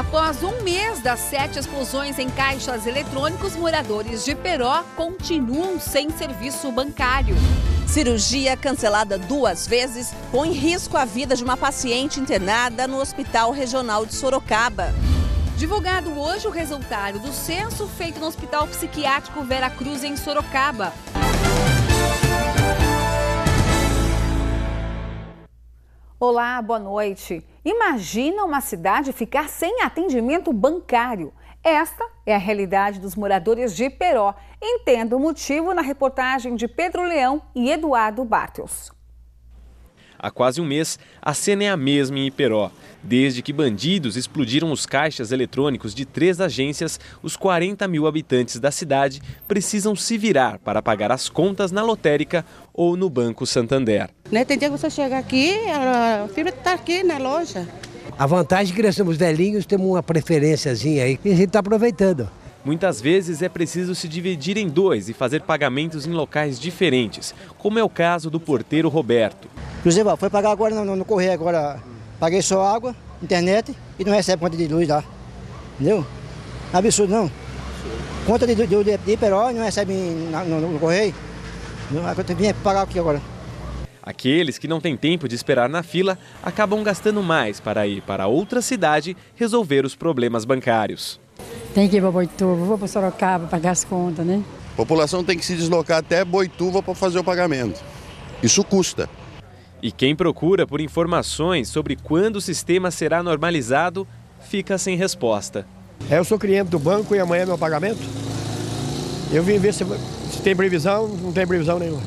Após um mês das sete explosões em caixas eletrônicos, moradores de Peró continuam sem serviço bancário. Cirurgia cancelada duas vezes põe em risco a vida de uma paciente internada no Hospital Regional de Sorocaba. Divulgado hoje o resultado do censo feito no Hospital Psiquiátrico Vera Cruz, em Sorocaba. Olá, boa noite. Imagina uma cidade ficar sem atendimento bancário. Esta é a realidade dos moradores de Peró. Entenda o motivo na reportagem de Pedro Leão e Eduardo Bartels. Há quase um mês, a cena é a mesma em Iperó. Desde que bandidos explodiram os caixas eletrônicos de três agências, os 40 mil habitantes da cidade precisam se virar para pagar as contas na lotérica ou no Banco Santander. Né, tem dia que você chega aqui, a firma está aqui na loja. A vantagem é que nós somos velhinhos, temos uma preferênciazinha aí que a gente está aproveitando. Muitas vezes é preciso se dividir em dois e fazer pagamentos em locais diferentes, como é o caso do porteiro Roberto. Joseba, foi pagar agora no, no correio agora. Paguei só água, internet e não recebe conta de luz lá. Entendeu? Absurdo não. Conta de, de, de, de Iperó não recebe na, no, no, correio. agora tem que pagar aqui agora. Aqueles que não têm tempo de esperar na fila acabam gastando mais para ir para outra cidade resolver os problemas bancários. Tem que ir para Boituva, vou para Sorocaba pagar as contas, né? A população tem que se deslocar até Boituva para fazer o pagamento. Isso custa. E quem procura por informações sobre quando o sistema será normalizado fica sem resposta. É, eu sou cliente do banco e amanhã é meu pagamento? Eu vim ver se, se tem previsão, não tem previsão nenhuma.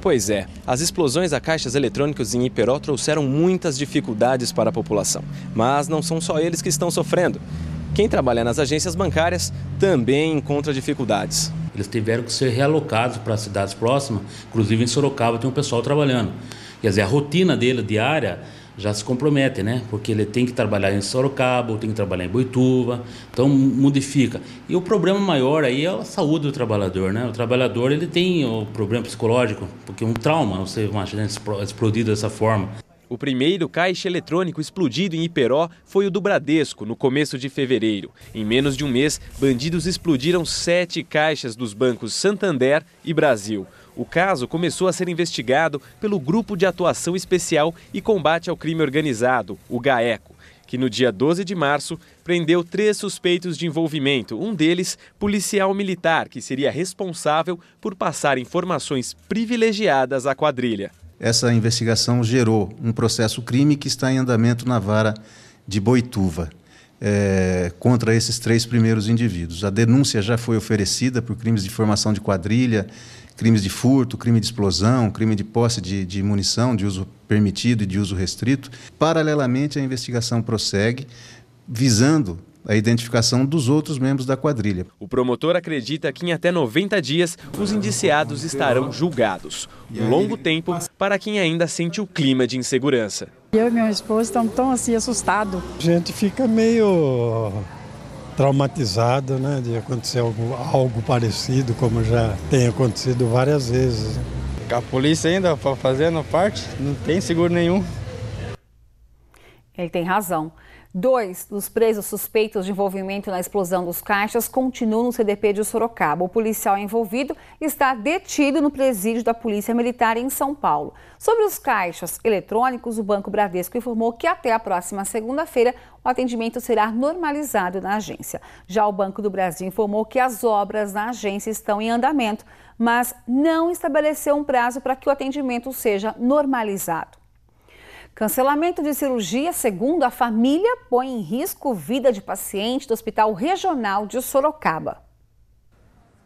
Pois é, as explosões a caixas eletrônicos em Iperó trouxeram muitas dificuldades para a população. Mas não são só eles que estão sofrendo. Quem trabalha nas agências bancárias também encontra dificuldades. Eles tiveram que ser realocados para cidades próximas, inclusive em Sorocaba tem um pessoal trabalhando. Quer dizer, a rotina dele diária já se compromete, né? Porque ele tem que trabalhar em Sorocaba, tem que trabalhar em Boituva, então modifica. E o problema maior aí é a saúde do trabalhador, né? O trabalhador ele tem o problema psicológico, porque é um trauma, você imagina explodido dessa forma. O primeiro caixa eletrônico explodido em Iperó foi o do Bradesco, no começo de fevereiro. Em menos de um mês, bandidos explodiram sete caixas dos bancos Santander e Brasil. O caso começou a ser investigado pelo Grupo de Atuação Especial e Combate ao Crime Organizado, o GAECO, que no dia 12 de março prendeu três suspeitos de envolvimento, um deles policial militar, que seria responsável por passar informações privilegiadas à quadrilha essa investigação gerou um processo crime que está em andamento na vara de Boituva. É, contra esses três primeiros indivíduos. A denúncia já foi oferecida por crimes de formação de quadrilha, crimes de furto, crime de explosão, crime de posse de, de munição de uso permitido e de uso restrito. Paralelamente, a investigação prossegue, visando a identificação dos outros membros da quadrilha. O promotor acredita que em até 90 dias os indiciados estarão julgados. Um longo tempo para quem ainda sente o clima de insegurança. Eu e meu esposo estamos tão assim assustados. A gente fica meio traumatizado né, de acontecer algo, algo parecido, como já tem acontecido várias vezes. Né. A polícia ainda fazendo parte, não tem seguro nenhum. Ele tem razão. Dois dos presos suspeitos de envolvimento na explosão dos caixas continuam no CDP de Sorocaba. O policial envolvido está detido no presídio da Polícia Militar em São Paulo. Sobre os caixas eletrônicos, o Banco Bradesco informou que até a próxima segunda-feira o atendimento será normalizado na agência. Já o Banco do Brasil informou que as obras na agência estão em andamento, mas não estabeleceu um prazo para que o atendimento seja normalizado. Cancelamento de cirurgia, segundo a família, põe em risco vida de paciente do Hospital Regional de Sorocaba.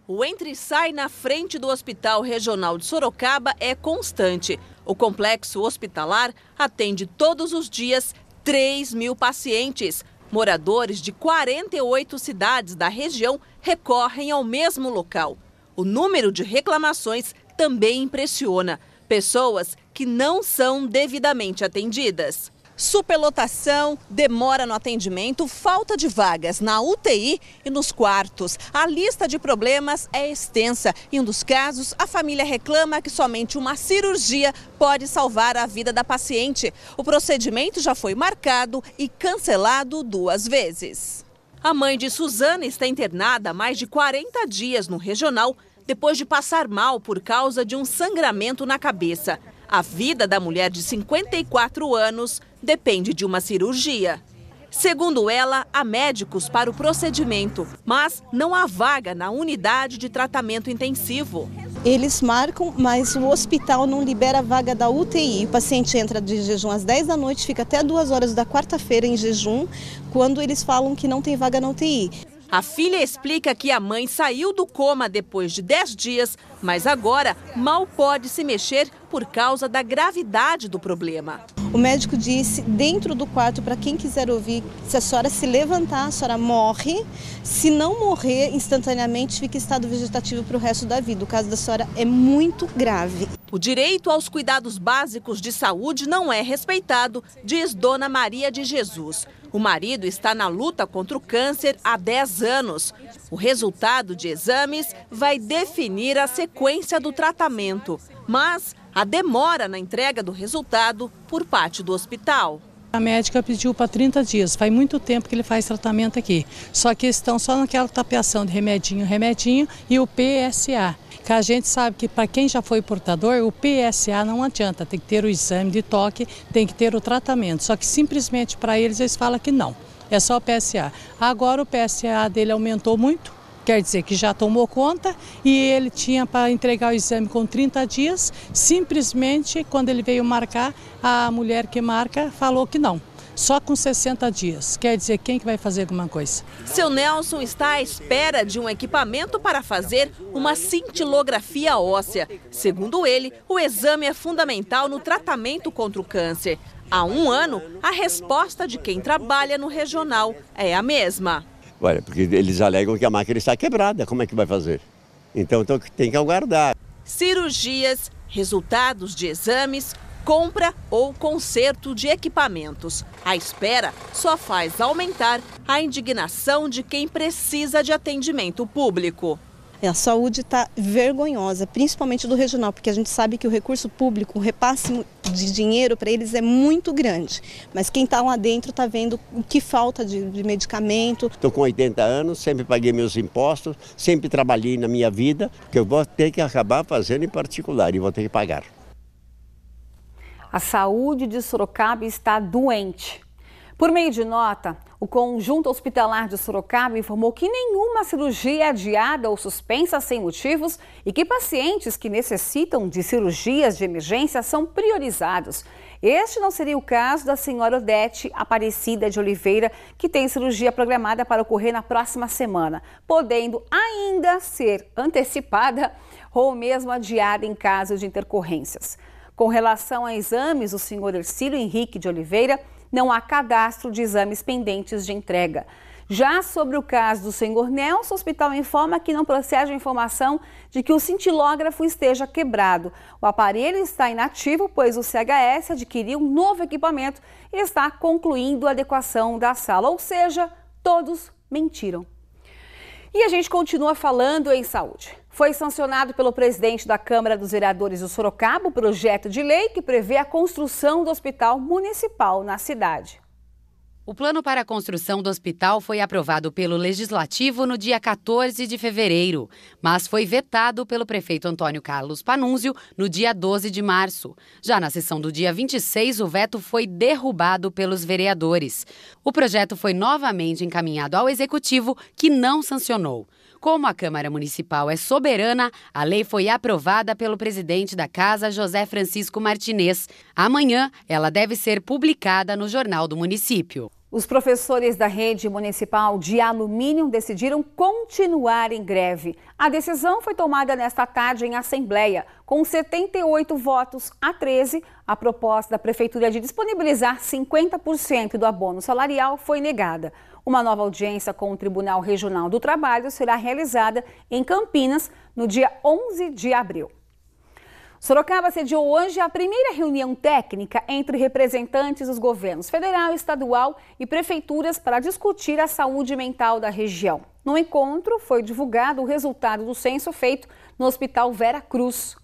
O entre e sai na frente do Hospital Regional de Sorocaba é constante. O complexo hospitalar atende todos os dias 3 mil pacientes. Moradores de 48 cidades da região recorrem ao mesmo local. O número de reclamações também impressiona. Pessoas que não são devidamente atendidas. Superlotação, demora no atendimento, falta de vagas na UTI e nos quartos. A lista de problemas é extensa. Em um dos casos, a família reclama que somente uma cirurgia pode salvar a vida da paciente. O procedimento já foi marcado e cancelado duas vezes. A mãe de Suzana está internada há mais de 40 dias no regional depois de passar mal por causa de um sangramento na cabeça. A vida da mulher de 54 anos depende de uma cirurgia. Segundo ela, há médicos para o procedimento, mas não há vaga na unidade de tratamento intensivo. Eles marcam, mas o hospital não libera a vaga da UTI. O paciente entra de jejum às 10 da noite, fica até 2 horas da quarta-feira em jejum, quando eles falam que não tem vaga na UTI. A filha explica que a mãe saiu do coma depois de 10 dias, mas agora mal pode se mexer por causa da gravidade do problema. O médico disse dentro do quarto, para quem quiser ouvir, se a senhora se levantar, a senhora morre. Se não morrer instantaneamente, fica em estado vegetativo para o resto da vida. O caso da senhora é muito grave. O direito aos cuidados básicos de saúde não é respeitado, diz Dona Maria de Jesus. O marido está na luta contra o câncer há 10 anos. O resultado de exames vai definir a sequência do tratamento. Mas a demora na entrega do resultado por parte do hospital. A médica pediu para 30 dias, faz muito tempo que ele faz tratamento aqui. Só que estão só naquela tapeação de remedinho, remedinho e o PSA. Que a gente sabe que para quem já foi portador, o PSA não adianta, tem que ter o exame de toque, tem que ter o tratamento. Só que simplesmente para eles, eles falam que não, é só o PSA. Agora o PSA dele aumentou muito, Quer dizer que já tomou conta e ele tinha para entregar o exame com 30 dias. Simplesmente, quando ele veio marcar, a mulher que marca falou que não só com 60 dias. Quer dizer, quem que vai fazer alguma coisa? Seu Nelson está à espera de um equipamento para fazer uma cintilografia óssea. Segundo ele, o exame é fundamental no tratamento contra o câncer. Há um ano, a resposta de quem trabalha no regional é a mesma. Olha, porque eles alegam que a máquina está quebrada, como é que vai fazer? Então, então tem que aguardar. Cirurgias, resultados de exames, compra ou conserto de equipamentos. A espera só faz aumentar a indignação de quem precisa de atendimento público. É, a saúde está vergonhosa, principalmente do regional, porque a gente sabe que o recurso público, o repasse de dinheiro para eles é muito grande. Mas quem está lá dentro está vendo o que falta de, de medicamento. Estou com 80 anos, sempre paguei meus impostos, sempre trabalhei na minha vida, que eu vou ter que acabar fazendo em particular e vou ter que pagar. A saúde de Sorocaba está doente. Por meio de nota, o conjunto hospitalar de Sorocaba informou que nenhuma cirurgia é adiada ou suspensa sem motivos e que pacientes que necessitam de cirurgias de emergência são priorizados. Este não seria o caso da senhora Odete Aparecida de Oliveira, que tem cirurgia programada para ocorrer na próxima semana, podendo ainda ser antecipada ou mesmo adiada em caso de intercorrências. Com relação a exames, o senhor Ercílio Henrique de Oliveira não há cadastro de exames pendentes de entrega. Já sobre o caso do senhor Nelson, o hospital informa que não procede a informação de que o cintilógrafo esteja quebrado. O aparelho está inativo, pois o CHS adquiriu um novo equipamento e está concluindo a adequação da sala. Ou seja, todos mentiram. E a gente continua falando em saúde. Foi sancionado pelo presidente da Câmara dos Vereadores do Sorocaba o projeto de lei que prevê a construção do hospital municipal na cidade. O plano para a construção do hospital foi aprovado pelo Legislativo no dia 14 de fevereiro, mas foi vetado pelo prefeito Antônio Carlos Panunzio no dia 12 de março. Já na sessão do dia 26, o veto foi derrubado pelos vereadores. O projeto foi novamente encaminhado ao Executivo, que não sancionou. Como a Câmara Municipal é soberana, a lei foi aprovada pelo presidente da Casa, José Francisco Martinez. Amanhã, ela deve ser publicada no Jornal do Município. Os professores da rede municipal de alumínio decidiram continuar em greve. A decisão foi tomada nesta tarde em assembleia, com 78 votos a 13. A proposta da prefeitura de disponibilizar 50% do abono salarial foi negada. Uma nova audiência com o Tribunal Regional do Trabalho será realizada em Campinas no dia 11 de abril. Sorocaba sediou hoje a primeira reunião técnica entre representantes dos governos federal, estadual e prefeituras para discutir a saúde mental da região. No encontro, foi divulgado o resultado do censo feito no Hospital Vera Cruz.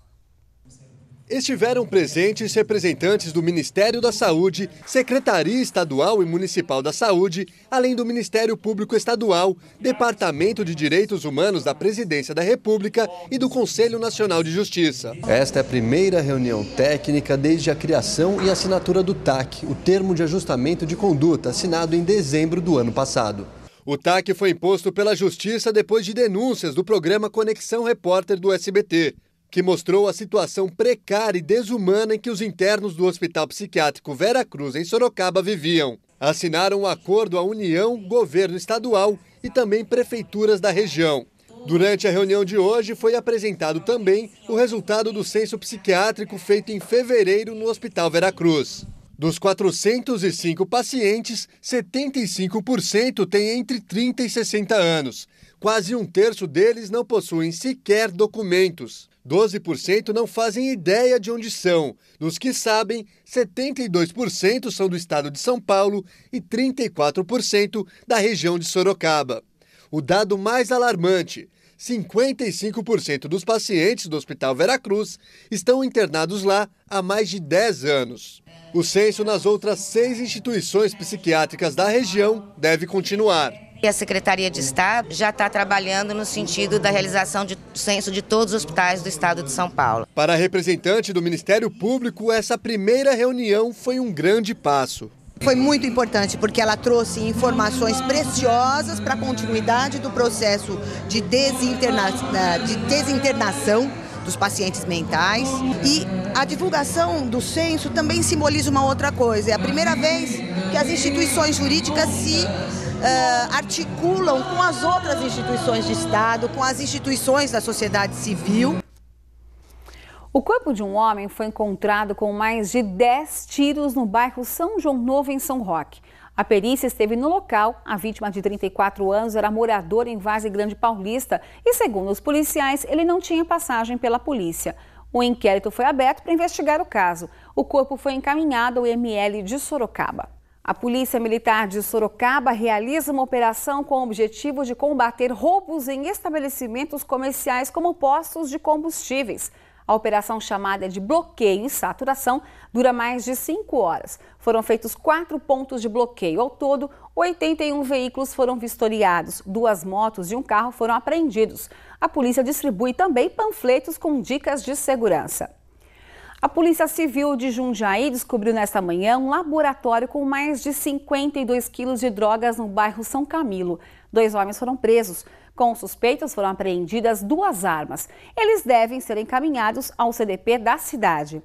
Estiveram presentes representantes do Ministério da Saúde, Secretaria Estadual e Municipal da Saúde, além do Ministério Público Estadual, Departamento de Direitos Humanos da Presidência da República e do Conselho Nacional de Justiça. Esta é a primeira reunião técnica desde a criação e assinatura do TAC, o Termo de Ajustamento de Conduta, assinado em dezembro do ano passado. O TAC foi imposto pela Justiça depois de denúncias do programa Conexão Repórter do SBT que mostrou a situação precária e desumana em que os internos do Hospital Psiquiátrico Vera Cruz, em Sorocaba, viviam. Assinaram um acordo a União, governo estadual e também prefeituras da região. Durante a reunião de hoje, foi apresentado também o resultado do censo psiquiátrico feito em fevereiro no Hospital Veracruz. Dos 405 pacientes, 75% têm entre 30 e 60 anos. Quase um terço deles não possuem sequer documentos. 12% não fazem ideia de onde são. Dos que sabem, 72% são do estado de São Paulo e 34% da região de Sorocaba. O dado mais alarmante: 55% dos pacientes do Hospital Veracruz estão internados lá há mais de 10 anos. O censo nas outras seis instituições psiquiátricas da região deve continuar. E a Secretaria de Estado já está trabalhando no sentido da realização de censo de todos os hospitais do estado de São Paulo. Para a representante do Ministério Público, essa primeira reunião foi um grande passo. Foi muito importante porque ela trouxe informações preciosas para a continuidade do processo de, desinterna... de desinternação dos pacientes mentais. E a divulgação do censo também simboliza uma outra coisa. É a primeira vez que as instituições jurídicas se uh, articulam com as outras instituições de Estado, com as instituições da sociedade civil. O corpo de um homem foi encontrado com mais de 10 tiros no bairro São João Novo, em São Roque. A perícia esteve no local. A vítima de 34 anos era moradora em Vaze Grande Paulista e, segundo os policiais, ele não tinha passagem pela polícia. O inquérito foi aberto para investigar o caso. O corpo foi encaminhado ao IML de Sorocaba. A Polícia Militar de Sorocaba realiza uma operação com o objetivo de combater roubos em estabelecimentos comerciais como postos de combustíveis. A operação chamada de bloqueio em saturação dura mais de cinco horas. Foram feitos quatro pontos de bloqueio. Ao todo, 81 veículos foram vistoriados, duas motos e um carro foram apreendidos. A polícia distribui também panfletos com dicas de segurança. A Polícia Civil de Jundiaí descobriu nesta manhã um laboratório com mais de 52 quilos de drogas no bairro São Camilo. Dois homens foram presos. Com suspeitas foram apreendidas duas armas. Eles devem ser encaminhados ao CDP da cidade.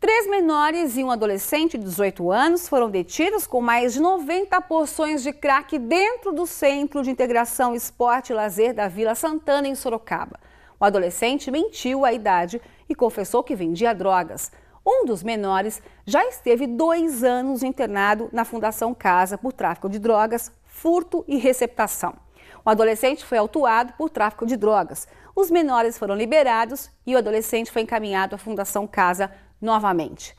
Três menores e um adolescente de 18 anos foram detidos com mais de 90 porções de crack dentro do Centro de Integração Esporte e Lazer da Vila Santana, em Sorocaba. O adolescente mentiu à idade e confessou que vendia drogas. Um dos menores já esteve dois anos internado na Fundação Casa por tráfico de drogas, furto e receptação. O adolescente foi autuado por tráfico de drogas. Os menores foram liberados e o adolescente foi encaminhado à Fundação Casa novamente.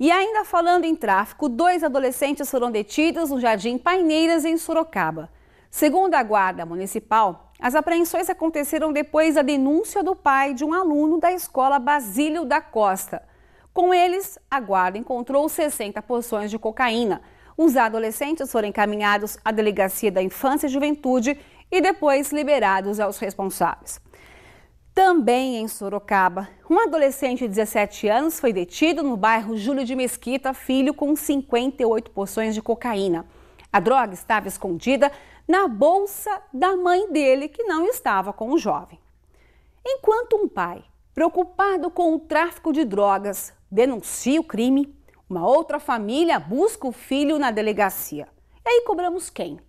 E ainda falando em tráfico, dois adolescentes foram detidos no Jardim Paineiras, em Sorocaba. Segundo a Guarda Municipal, as apreensões aconteceram depois da denúncia do pai de um aluno da escola Basílio da Costa. Com eles, a guarda encontrou 60 porções de cocaína. Os adolescentes foram encaminhados à Delegacia da Infância e Juventude e depois liberados aos responsáveis. Também em Sorocaba, um adolescente de 17 anos foi detido no bairro Júlio de Mesquita Filho com 58 porções de cocaína. A droga estava escondida na bolsa da mãe dele, que não estava com o jovem. Enquanto um pai, preocupado com o tráfico de drogas, denuncia o crime, uma outra família busca o filho na delegacia. E aí cobramos quem?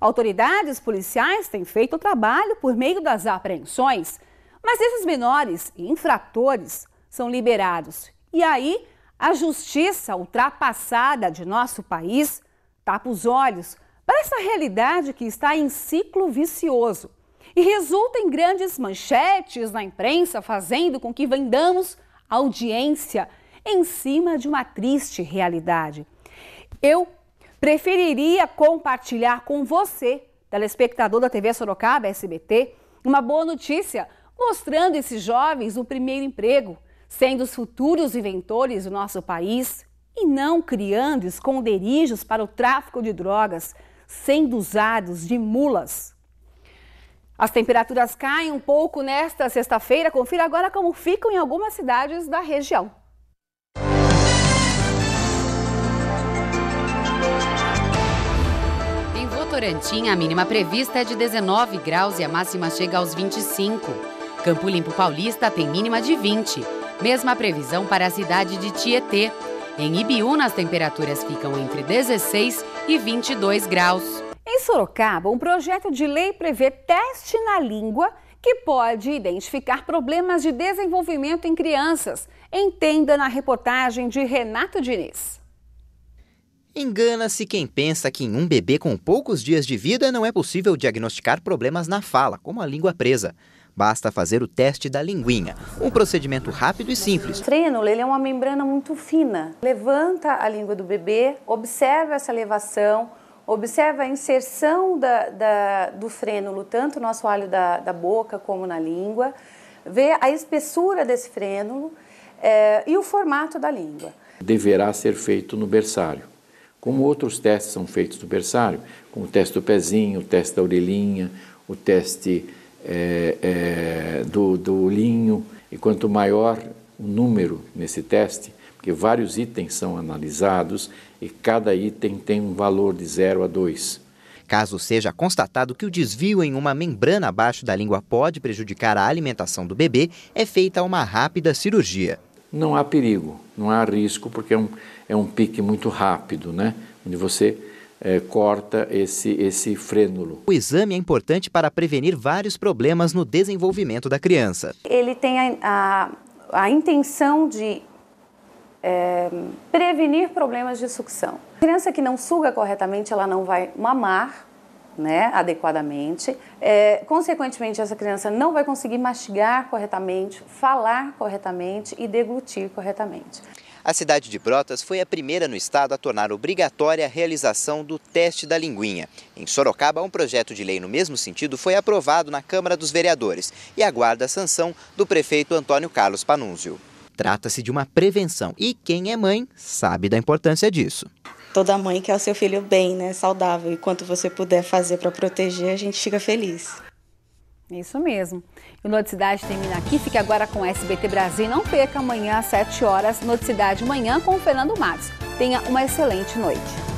Autoridades policiais têm feito o trabalho por meio das apreensões, mas esses menores e infratores são liberados. E aí a justiça ultrapassada de nosso país tapa os olhos para essa realidade que está em ciclo vicioso e resulta em grandes manchetes na imprensa, fazendo com que vendamos audiência em cima de uma triste realidade. Eu preferiria compartilhar com você, telespectador da TV Sorocaba SBT, uma boa notícia mostrando esses jovens o primeiro emprego, sendo os futuros inventores do nosso país e não criando esconderijos para o tráfico de drogas sendo usados de mulas. As temperaturas caem um pouco nesta sexta-feira. Confira agora como ficam em algumas cidades da região. Em Votorantim, a mínima prevista é de 19 graus e a máxima chega aos 25. Campo Limpo Paulista tem mínima de 20. Mesma previsão para a cidade de Tietê, em Ibiúna, as temperaturas ficam entre 16 e 22 graus. Em Sorocaba, um projeto de lei prevê teste na língua que pode identificar problemas de desenvolvimento em crianças. Entenda na reportagem de Renato Diniz. Engana-se quem pensa que em um bebê com poucos dias de vida não é possível diagnosticar problemas na fala, como a língua presa. Basta fazer o teste da linguinha, um procedimento rápido e simples. O trênula ele é uma membrana muito fina. Levanta a língua do bebê, observa essa elevação, observa a inserção da, da, do frênulo, tanto no assoalho da, da, boca como na língua, vê a espessura desse frênulo é, e o formato da língua. Deverá ser feito no berçário. Como outros testes são feitos no berçário, como o teste do pezinho, o teste da orelhinha, o teste é, é, do, do linho, e quanto maior o número nesse teste, porque vários itens são analisados e cada item tem um valor de 0 a 2. Caso seja constatado que o desvio em uma membrana abaixo da língua pode prejudicar a alimentação do bebê, é feita uma rápida cirurgia. Não há perigo, não há risco, porque é um, é um pique muito rápido, né? Onde você é, corta esse, esse frênulo. O exame é importante para prevenir vários problemas no desenvolvimento da criança. Ele tem a, a, a intenção de é, prevenir problemas de sucção. A criança que não suga corretamente, ela não vai mamar, né, adequadamente. É, consequentemente, essa criança não vai conseguir mastigar corretamente, falar corretamente e deglutir corretamente. A cidade de Brotas foi a primeira no estado a tornar obrigatória a realização do teste da linguinha. Em Sorocaba, um projeto de lei no mesmo sentido foi aprovado na Câmara dos Vereadores e aguarda a sanção do prefeito Antônio Carlos Panunzio. Trata-se de uma prevenção e quem é mãe sabe da importância disso. Toda mãe quer o seu filho bem, né, saudável, e quanto você puder fazer para proteger, a gente fica feliz. Isso mesmo. E o Noticidade termina aqui. Fique agora com SBT Brasil. Não perca amanhã às 7 horas, Noticidade Manhã com o Fernando Matos. Tenha uma excelente noite.